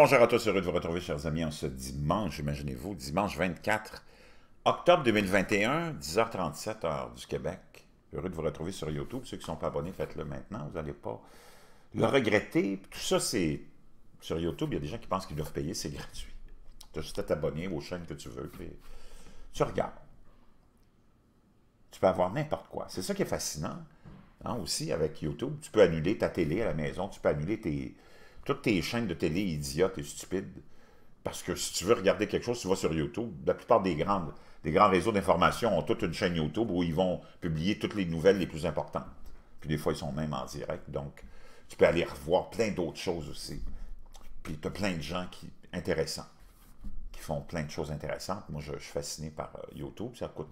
bonjour à tous, heureux de vous retrouver, chers amis, en ce dimanche, imaginez-vous, dimanche 24 octobre 2021, 10h37, heure du Québec. Heureux de vous retrouver sur YouTube. Ceux qui ne sont pas abonnés, faites-le maintenant, vous n'allez pas le regretter. Tout ça, c'est sur YouTube, il y a des gens qui pensent qu'ils doivent payer, c'est gratuit. Tu as juste à t'abonner aux chaînes que tu veux, puis tu regardes. Tu peux avoir n'importe quoi. C'est ça qui est fascinant hein, aussi avec YouTube. Tu peux annuler ta télé à la maison, tu peux annuler tes toutes tes chaînes de télé idiotes et stupides. Parce que si tu veux regarder quelque chose, tu vas sur YouTube. La plupart des, grandes, des grands réseaux d'information ont toute une chaîne YouTube où ils vont publier toutes les nouvelles les plus importantes. Puis des fois, ils sont même en direct. Donc, tu peux aller revoir plein d'autres choses aussi. Puis tu as plein de gens qui, intéressants qui font plein de choses intéressantes. Moi, je, je suis fasciné par euh, YouTube. Ça ne coûte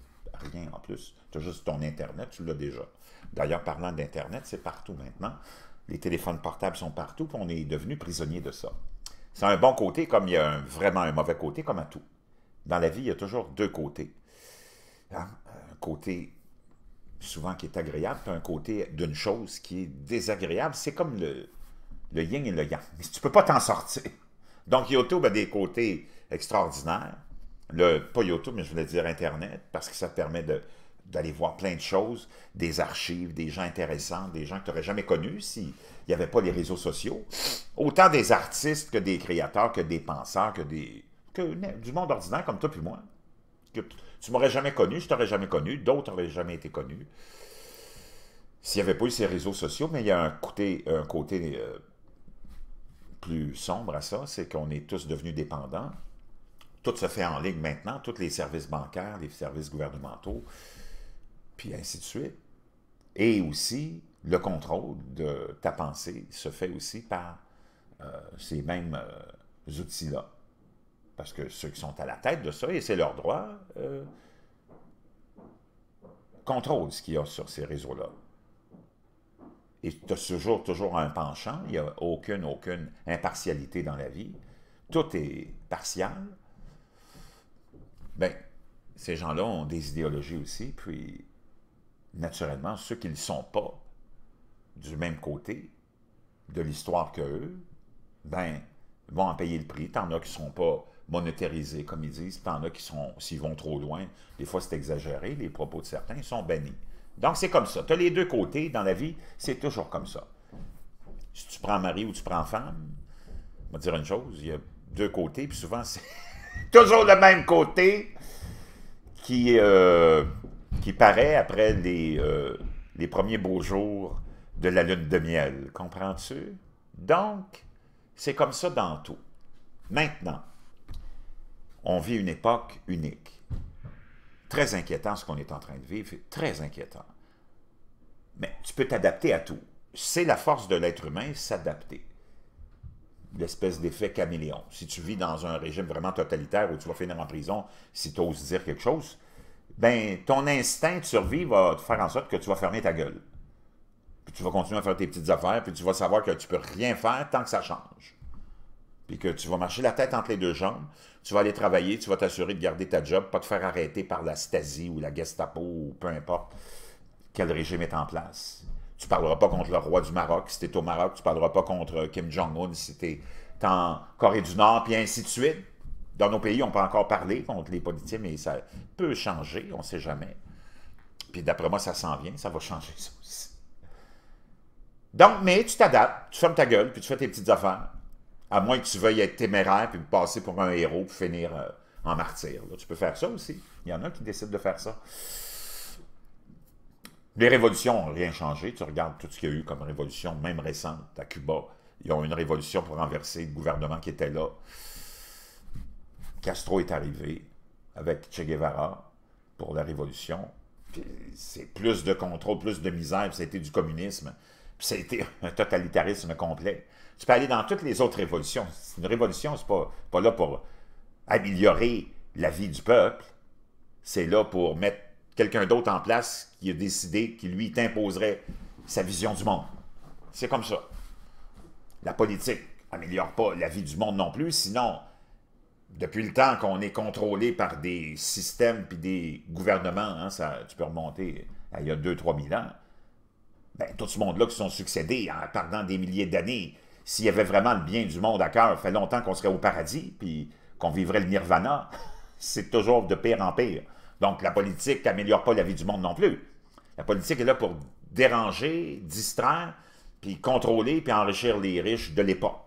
rien en plus. Tu as juste ton Internet, tu l'as déjà. D'ailleurs, parlant d'Internet, c'est partout maintenant. Les téléphones portables sont partout, puis on est devenu prisonnier de ça. C'est un bon côté, comme il y a vraiment un mauvais côté, comme à tout. Dans la vie, il y a toujours deux côtés. Hein? Un côté souvent qui est agréable, puis un côté d'une chose qui est désagréable. C'est comme le, yin et le yang. Mais tu ne peux pas t'en sortir. Donc, YouTube a des côtés extraordinaires. Le, pas YouTube, mais je voulais dire Internet, parce que ça te permet de d'aller voir plein de choses, des archives, des gens intéressants, des gens que tu n'aurais jamais connus s'il n'y avait pas les réseaux sociaux. Autant des artistes que des créateurs, que des penseurs, que des que, du monde ordinaire comme toi puis moi. Que tu m'aurais jamais connu, je t'aurais jamais connu, d'autres n'auraient jamais été connus. S'il n'y avait pas eu ces réseaux sociaux, mais il y a un côté, un côté euh, plus sombre à ça, c'est qu'on est tous devenus dépendants. Tout se fait en ligne maintenant, tous les services bancaires, les services gouvernementaux, puis ainsi de suite. Et aussi, le contrôle de ta pensée se fait aussi par euh, ces mêmes euh, outils-là. Parce que ceux qui sont à la tête de ça, et c'est leur droit, euh, contrôlent ce qu'il y a sur ces réseaux-là. Et tu as toujours, toujours un penchant, il n'y a aucune, aucune impartialité dans la vie. Tout est partial. Bien, ces gens-là ont des idéologies aussi, puis naturellement, ceux qui ne sont pas du même côté de l'histoire qu'eux, ben, vont en payer le prix. T'en as qui ne sont pas monétarisés, comme ils disent. T'en as qui sont, s'ils vont trop loin, des fois c'est exagéré, les propos de certains sont bannis. Donc c'est comme ça. Tu as les deux côtés dans la vie, c'est toujours comme ça. Si tu prends mari ou tu prends femme, on va dire une chose, il y a deux côtés, puis souvent c'est toujours le même côté qui, euh, qui paraît après les, euh, les premiers beaux jours de la lune de miel. Comprends-tu? Donc, c'est comme ça dans tout. Maintenant, on vit une époque unique. Très inquiétant ce qu'on est en train de vivre, très inquiétant. Mais tu peux t'adapter à tout. C'est la force de l'être humain, s'adapter. L'espèce d'effet caméléon. Si tu vis dans un régime vraiment totalitaire où tu vas finir en prison si tu oses dire quelque chose, ben, ton instinct de survie va te faire en sorte que tu vas fermer ta gueule. Puis tu vas continuer à faire tes petites affaires, puis tu vas savoir que tu peux rien faire tant que ça change. Puis que tu vas marcher la tête entre les deux jambes, tu vas aller travailler, tu vas t'assurer de garder ta job, pas te faire arrêter par la Stasi ou la Gestapo ou peu importe quel régime est en place. Tu parleras pas contre le roi du Maroc si tu es au Maroc, tu parleras pas contre Kim Jong-un si tu es en Corée du Nord, puis ainsi de suite. Dans nos pays, on peut encore parler contre les politiciens, mais ça peut changer, on ne sait jamais. Puis d'après moi, ça s'en vient, ça va changer ça aussi. Donc, mais tu t'adaptes, tu fermes ta gueule, puis tu fais tes petites affaires. À moins que tu veuilles être téméraire, puis passer pour un héros, puis finir euh, en martyr. tu peux faire ça aussi. Il y en a qui décident de faire ça. Les révolutions n'ont rien changé. Tu regardes tout ce qu'il y a eu comme révolution, même récente, à Cuba. Ils ont eu une révolution pour renverser le gouvernement qui était là. Castro est arrivé avec Che Guevara pour la révolution. C'est plus de contrôle, plus de misère, Ça a été du communisme. Ça a été un totalitarisme complet. Tu peux aller dans toutes les autres révolutions. Une révolution, c'est pas, pas là pour améliorer la vie du peuple. C'est là pour mettre quelqu'un d'autre en place qui a décidé, qu'il lui imposerait sa vision du monde. C'est comme ça. La politique n'améliore pas la vie du monde non plus, sinon depuis le temps qu'on est contrôlé par des systèmes puis des gouvernements, hein, ça, tu peux remonter à il y a 2-3 000 ans, ben, tout ce monde-là qui sont succédés hein, pendant des milliers d'années, s'il y avait vraiment le bien du monde à cœur, fait longtemps qu'on serait au paradis, puis qu'on vivrait le nirvana, c'est toujours de pire en pire. Donc la politique n'améliore pas la vie du monde non plus. La politique est là pour déranger, distraire, puis contrôler, puis enrichir les riches de l'époque.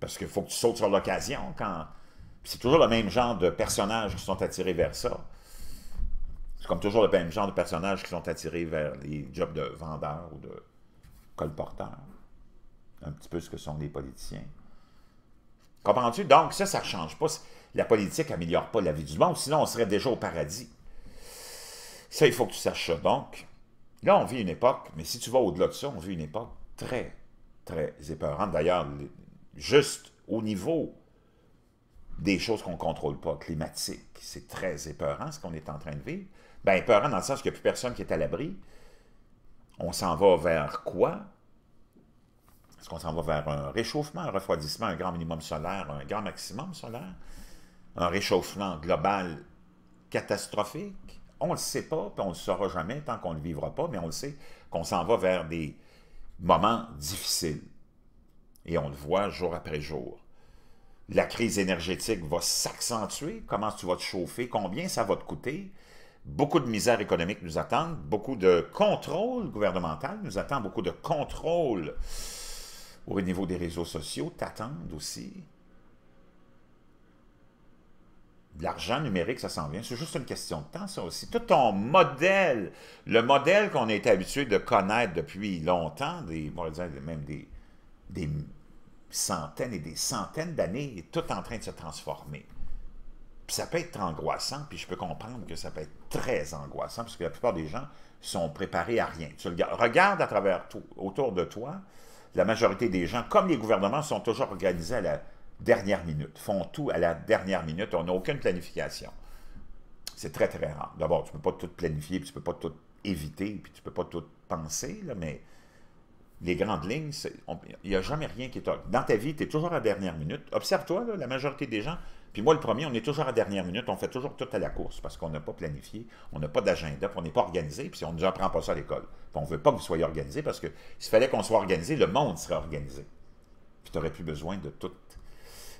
Parce qu'il faut que tu sautes sur l'occasion quand c'est toujours le même genre de personnages qui sont attirés vers ça. C'est comme toujours le même genre de personnages qui sont attirés vers les jobs de vendeurs ou de colporteurs. Un petit peu ce que sont les politiciens. Comprends-tu? Donc, ça, ça ne change pas. La politique n'améliore pas la vie du monde, sinon on serait déjà au paradis. Ça, il faut que tu saches ça. Donc, là, on vit une époque, mais si tu vas au-delà de ça, on vit une époque très, très épeurante. D'ailleurs, juste au niveau des choses qu'on ne contrôle pas, climatiques, C'est très épeurant ce qu'on est en train de vivre. Bien, épeurant dans le sens qu'il n'y a plus personne qui est à l'abri. On s'en va vers quoi? Est-ce qu'on s'en va vers un réchauffement, un refroidissement, un grand minimum solaire, un grand maximum solaire? Un réchauffement global catastrophique? On ne le sait pas, puis on ne le saura jamais tant qu'on ne le vivra pas, mais on le sait qu'on s'en va vers des moments difficiles. Et on le voit jour après jour la crise énergétique va s'accentuer, comment tu vas te chauffer, combien ça va te coûter. Beaucoup de misère économique nous attend. beaucoup de contrôle gouvernemental nous attend, beaucoup de contrôle au niveau des réseaux sociaux t'attendent aussi. L'argent numérique, ça s'en vient. C'est juste une question de temps, ça aussi. Tout ton modèle, le modèle qu'on a été habitué de connaître depuis longtemps, des, on même des centaines et des centaines d'années, est tout en train de se transformer. Puis ça peut être angoissant, puis je peux comprendre que ça peut être très angoissant, parce que la plupart des gens sont préparés à rien. Tu regardes à travers tout, autour de toi, la majorité des gens, comme les gouvernements, sont toujours organisés à la dernière minute, font tout à la dernière minute, on n'a aucune planification. C'est très, très rare. D'abord, tu ne peux pas tout planifier, puis tu ne peux pas tout éviter, puis tu ne peux pas tout penser, là, mais les grandes lignes, il n'y a jamais rien qui est... Dans ta vie, tu es toujours à dernière minute. Observe-toi, la majorité des gens, puis moi le premier, on est toujours à dernière minute, on fait toujours tout à la course parce qu'on n'a pas planifié, on n'a pas d'agenda, on n'est pas organisé, puis on ne nous apprend pas ça à l'école. on ne veut pas que vous soyez organisé parce que s'il fallait qu'on soit organisé, le monde serait organisé. Puis tu n'aurais plus besoin de tout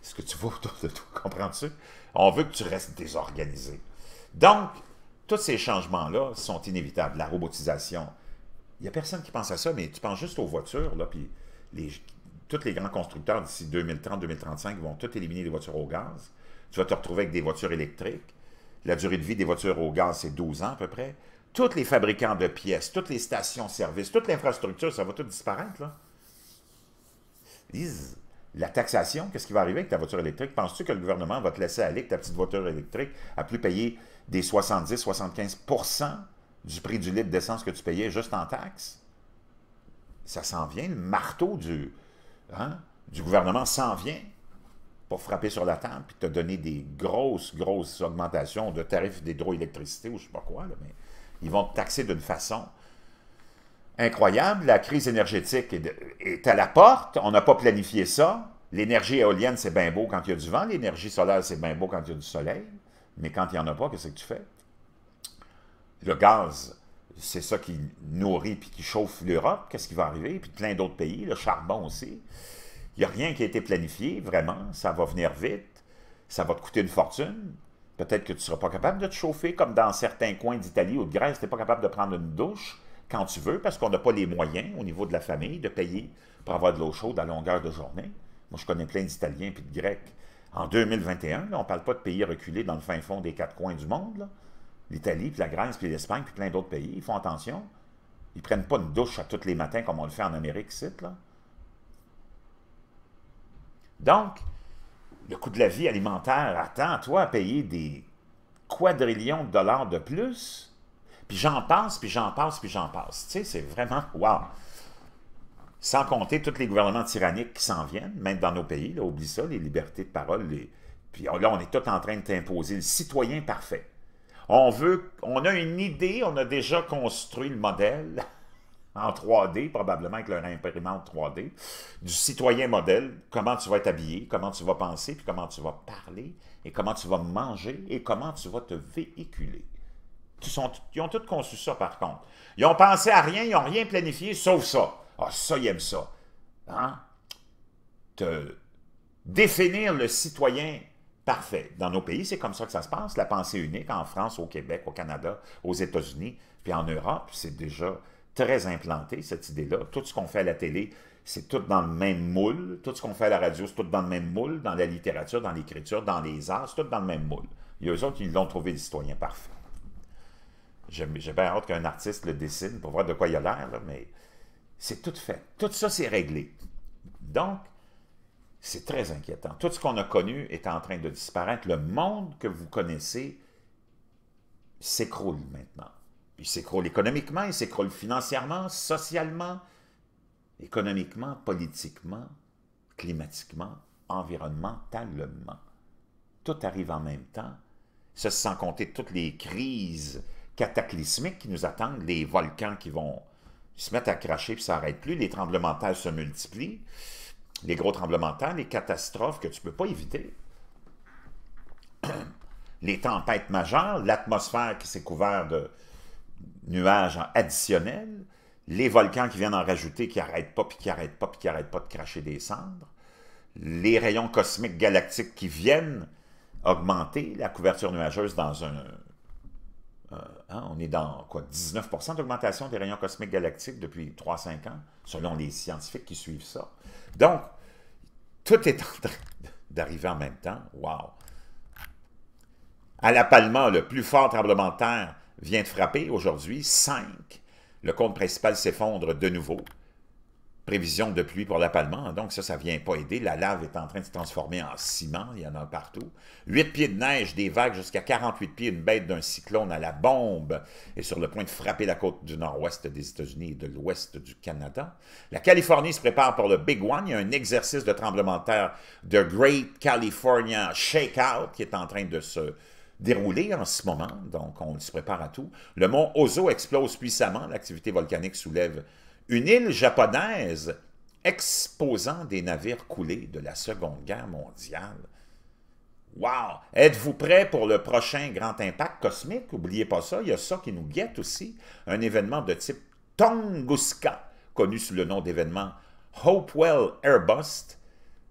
ce que tu vois autour de toi, comprends-tu? On veut que tu restes désorganisé. Donc, tous ces changements-là sont inévitables. La robotisation, il n'y a personne qui pense à ça, mais tu penses juste aux voitures, là, puis les, tous les grands constructeurs d'ici 2030-2035 vont tout éliminer les voitures au gaz. Tu vas te retrouver avec des voitures électriques. La durée de vie des voitures au gaz, c'est 12 ans à peu près. Tous les fabricants de pièces, toutes les stations services toute l'infrastructure, ça va tout disparaître. Là. la taxation, qu'est-ce qui va arriver avec ta voiture électrique? Penses-tu que le gouvernement va te laisser aller avec ta petite voiture électrique à plus payer des 70-75 du prix du litre d'essence que tu payais juste en taxes. Ça s'en vient, le marteau du, hein, du gouvernement s'en vient pour frapper sur la table et te donner des grosses, grosses augmentations de tarifs d'hydroélectricité ou je ne sais pas quoi, mais ils vont te taxer d'une façon incroyable. La crise énergétique est, est à la porte, on n'a pas planifié ça. L'énergie éolienne, c'est bien beau quand il y a du vent, l'énergie solaire, c'est bien beau quand il y a du soleil, mais quand il n'y en a pas, qu'est-ce que tu fais? le gaz, c'est ça qui nourrit puis qui chauffe l'Europe, qu'est-ce qui va arriver, puis plein d'autres pays, le charbon aussi. Il n'y a rien qui a été planifié, vraiment, ça va venir vite, ça va te coûter une fortune, peut-être que tu ne seras pas capable de te chauffer, comme dans certains coins d'Italie ou de Grèce, tu n'es pas capable de prendre une douche quand tu veux, parce qu'on n'a pas les moyens au niveau de la famille de payer pour avoir de l'eau chaude à longueur de journée. Moi, je connais plein d'Italiens puis de Grecs. En 2021, on ne parle pas de pays reculés dans le fin fond des quatre coins du monde, l'Italie, puis la Grèce, puis l'Espagne, puis plein d'autres pays. Ils font attention. Ils prennent pas une douche à tous les matins comme on le fait en Amérique c'est Là. Donc, le coût de la vie alimentaire, attend, toi à payer des quadrillions de dollars de plus. Puis j'en passe, puis j'en passe, puis j'en passe. Tu sais, c'est vraiment wow. Sans compter tous les gouvernements tyranniques qui s'en viennent, même dans nos pays. Là, oublie ça, les libertés de parole. Les... Puis là, on est tout en train de t'imposer le citoyen parfait. On veut, on a une idée, on a déjà construit le modèle en 3D, probablement avec leur imprimante 3D, du citoyen modèle, comment tu vas être habillé, comment tu vas penser, puis comment tu vas parler, et comment tu vas manger, et comment tu vas te véhiculer. Ils, ont tous conçu ça, par contre. Ils ont pensé à rien, ils n'ont rien planifié, sauf ça. Ah, ça, ils aiment ça. Hein? définir le citoyen Parfait. Dans nos pays, c'est comme ça que ça se passe. La pensée unique en France, au Québec, au Canada, aux États-Unis, puis en Europe, c'est déjà très implanté, cette idée-là. Tout ce qu'on fait à la télé, c'est tout dans le même moule. Tout ce qu'on fait à la radio, c'est tout dans le même moule. Dans la littérature, dans l'écriture, dans les arts, c'est tout dans le même moule. Il y a eux autres qui l'ont trouvé le parfait. J'ai bien hâte qu'un artiste le dessine pour voir de quoi il a l'air, mais c'est tout fait. Tout ça, c'est réglé. Donc, c'est très inquiétant. Tout ce qu'on a connu est en train de disparaître. Le monde que vous connaissez s'écroule maintenant. Il s'écroule économiquement, il s'écroule financièrement, socialement, économiquement, politiquement, climatiquement, environnementalement. Tout arrive en même temps. Ça, sans compter toutes les crises cataclysmiques qui nous attendent, les volcans qui vont se mettre à cracher puis s'arrêtent plus, les tremblements de terre se multiplient les gros tremblements de terre, les catastrophes que tu ne peux pas éviter, les tempêtes majeures, l'atmosphère qui s'est couverte de nuages additionnels, les volcans qui viennent en rajouter, qui n'arrêtent pas, puis qui n'arrêtent pas, qui n'arrêtent pas de cracher des cendres, les rayons cosmiques galactiques qui viennent augmenter la couverture nuageuse dans un euh, hein, on est dans quoi, 19 d'augmentation des rayons cosmiques galactiques depuis 3-5 ans, selon les scientifiques qui suivent ça. Donc, tout est en train d'arriver en même temps. Wow! À La le plus fort tremblement de terre vient de frapper aujourd'hui, 5. Le compte principal s'effondre de nouveau prévision de pluie pour l'appalement, donc ça, ça ne vient pas aider. La lave est en train de se transformer en ciment, il y en a partout. Huit pieds de neige, des vagues jusqu'à 48 pieds, une bête d'un cyclone à la bombe est sur le point de frapper la côte du nord-ouest des États-Unis et de l'ouest du Canada. La Californie se prépare pour le Big One, il y a un exercice de tremblement de terre de Great California Shakeout qui est en train de se dérouler en ce moment, donc on se prépare à tout. Le mont Ozo explose puissamment, l'activité volcanique soulève une île japonaise exposant des navires coulés de la Seconde Guerre mondiale. Wow! Êtes-vous prêt pour le prochain grand impact cosmique? N'oubliez pas ça, il y a ça qui nous guette aussi. Un événement de type Tunguska, connu sous le nom d'événement Hopewell Airburst,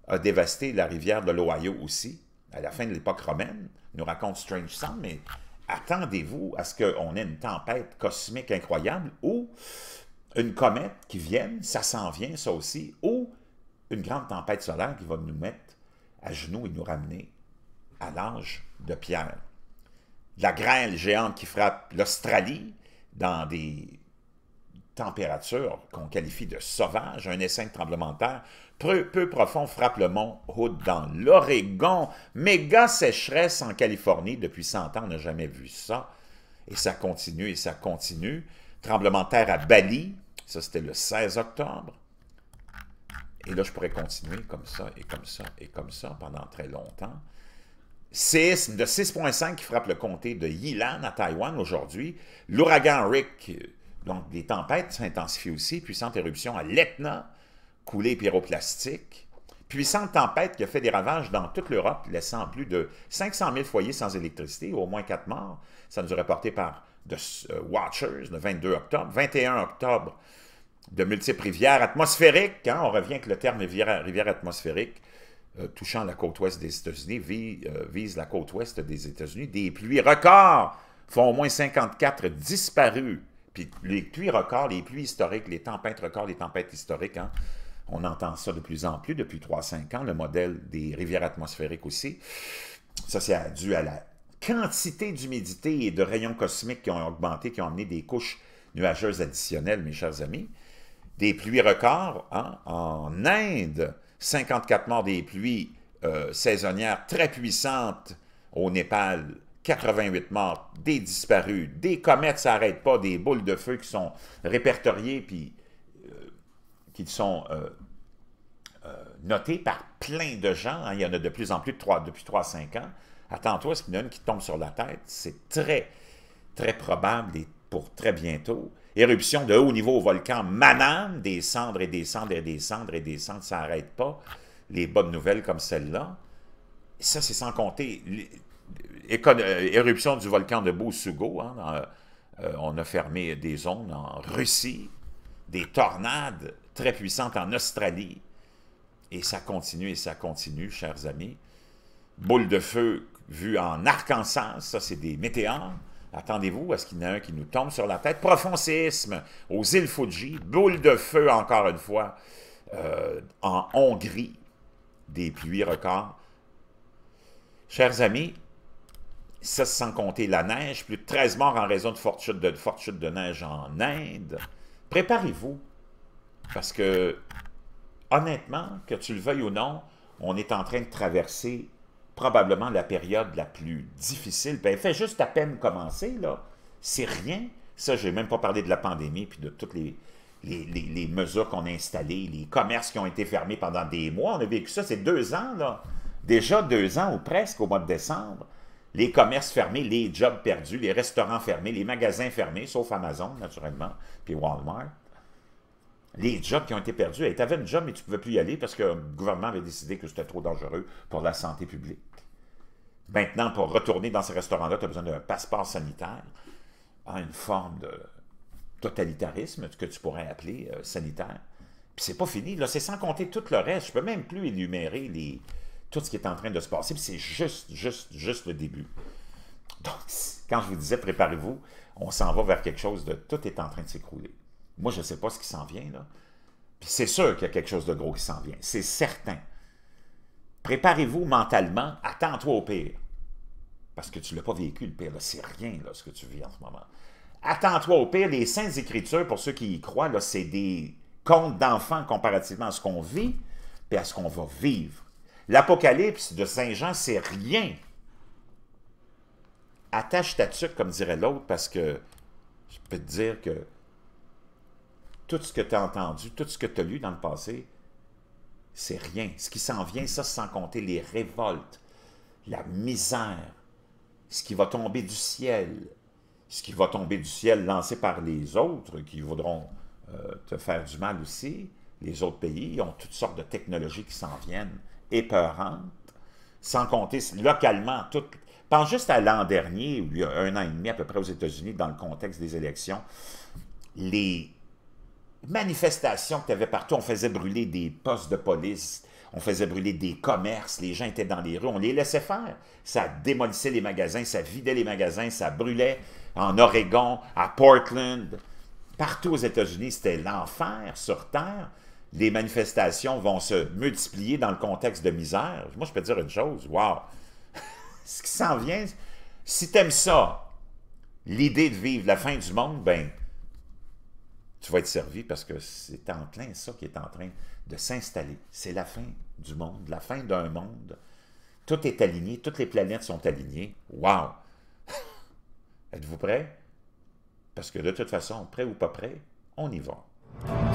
a dévasté la rivière de l'Ohio aussi, à la fin de l'époque romaine, nous raconte Strange Sound, mais attendez-vous à ce qu'on ait une tempête cosmique incroyable ou une comète qui vienne, ça s'en vient, ça aussi, ou une grande tempête solaire qui va nous mettre à genoux et nous ramener à l'âge de pierre. La grêle géante qui frappe l'Australie dans des températures qu'on qualifie de sauvages, un essaim de tremblement de terre peu, profond frappe le mont Hood dans l'Oregon. Méga sécheresse en Californie depuis 100 ans, on n'a jamais vu ça. Et ça continue et ça continue. Tremblement de terre à Bali, ça, c'était le 16 octobre. Et là, je pourrais continuer comme ça, et comme ça, et comme ça, pendant très longtemps. Séisme de 6,5 qui frappe le comté de Yilan à Taïwan aujourd'hui. L'ouragan Rick, donc des tempêtes s'intensifient aussi. Puissante éruption à l'Etna, coulée pyroplastique. Puissante tempête qui a fait des ravages dans toute l'Europe, laissant plus de 500 000 foyers sans électricité, au moins 4 morts. Ça nous est rapporté par The euh, Watchers le 22 octobre. 21 octobre, de multiples rivières atmosphériques, hein. on revient que le terme rivière, atmosphérique, euh, touchant la côte ouest des États-Unis, euh, vise, la côte ouest des États-Unis. Des pluies records font au moins 54 disparus. Puis les pluies records, les pluies historiques, les tempêtes records, les tempêtes historiques, hein. on entend ça de plus en plus depuis 3-5 ans, le modèle des rivières atmosphériques aussi. Ça, c'est dû à la quantité d'humidité et de rayons cosmiques qui ont augmenté, qui ont amené des couches nuageuses additionnelles, mes chers amis des pluies records hein, en Inde, 54 morts des pluies euh, saisonnières très puissantes au Népal, 88 morts, des disparus, des comètes s'arrêtent pas, des boules de feu qui sont répertoriées puis euh, qui sont euh, notées par plein de gens. Hein. Il y en a de plus en plus de depuis 3-5 ans. Attends-toi il ce y en a une qui tombe sur la tête. C'est très, très probable et pour très bientôt. Éruption de haut niveau au volcan Manan, des cendres et descendre et des cendres et des cendres, ça n'arrête pas. Les bonnes nouvelles comme celle-là. Ça, c'est sans compter euh, éruption du volcan de Bosugo. Hein, euh, on a fermé des zones en Russie, des tornades très puissantes en Australie. Et ça continue et ça continue, chers amis. Boule de feu vue en Arkansas, ça c'est des météores. Attendez-vous à ce qu'il y en ait un qui nous tombe sur la tête. Profond séisme aux îles Fuji, boule de feu encore une fois euh, en Hongrie, des pluies records. Chers amis, ça sans compter la neige, plus de 13 morts en raison de fortes chutes de neige en Inde. Préparez-vous, parce que honnêtement, que tu le veuilles ou non, on est en train de traverser probablement la période la plus difficile. elle ben, fait juste à peine commencer, là. C'est rien. Ça, je n'ai même pas parlé de la pandémie, puis de toutes les, les, mesures qu'on a installées, les commerces qui ont été fermés pendant des mois. On a vécu ça, c'est deux ans, là. Déjà deux ans ou presque au mois de décembre. Les commerces fermés, les jobs perdus, les restaurants fermés, les magasins fermés, sauf Amazon, naturellement, puis Walmart les jobs qui ont été perdus. Tu avais une job, mais tu ne pouvais plus y aller parce que le gouvernement avait décidé que c'était trop dangereux pour la santé publique. Maintenant, pour retourner dans ce restaurant là tu as besoin d'un passeport sanitaire, hein, une forme de totalitarisme que tu pourrais appeler euh, sanitaire. Puis c'est pas fini, là, c'est sans compter tout le reste. Je peux même plus énumérer tout ce qui est en train de se passer, c'est juste, juste, juste le début. Donc, quand je vous disais préparez-vous, on s'en va vers quelque chose de tout est en train de s'écrouler. Moi, je ne sais pas ce qui s'en vient, là. c'est sûr qu'il y a quelque chose de gros qui s'en vient. C'est certain. Préparez-vous mentalement, attends-toi au pire. Parce que tu ne l'as pas vécu, le pire. C'est rien, ce que tu vis en ce moment. Attends-toi au pire. Les Saintes Écritures, pour ceux qui y croient, c'est des contes d'enfants comparativement à ce qu'on vit et à ce qu'on va vivre. L'Apocalypse de Saint Jean, c'est rien. Attache ta tuque, comme dirait l'autre, parce que je peux te dire que tout ce que tu as entendu, tout ce que tu as lu dans le passé, c'est rien. Ce qui s'en vient, ça, sans compter les révoltes, la misère, ce qui va tomber du ciel, ce qui va tomber du ciel lancé par les autres qui voudront euh, te faire du mal aussi. Les autres pays ont toutes sortes de technologies qui s'en viennent, épeurantes, sans compter localement. Tout... Pense juste à l'an dernier, il y a un an et demi à peu près aux États-Unis, dans le contexte des élections, les manifestations que tu avais partout. On faisait brûler des postes de police, on faisait brûler des commerces, les gens étaient dans les rues, on les laissait faire. Ça démolissait les magasins, ça vidait les magasins, ça brûlait en Oregon, à Portland. Partout aux États-Unis, c'était l'enfer sur Terre. Les manifestations vont se multiplier dans le contexte de misère. Moi, je peux dire une chose, wow! Ce qui s'en vient, si t'aimes ça, l'idée de vivre la fin du monde, ben, tu vas être servi parce que c'est en plein ça qui est en train de s'installer. C'est la fin du monde, la fin d'un monde. Tout est aligné, toutes les planètes sont alignées. Wow! Êtes-vous prêts? Parce que de toute façon, prêt ou pas prêt, on y va.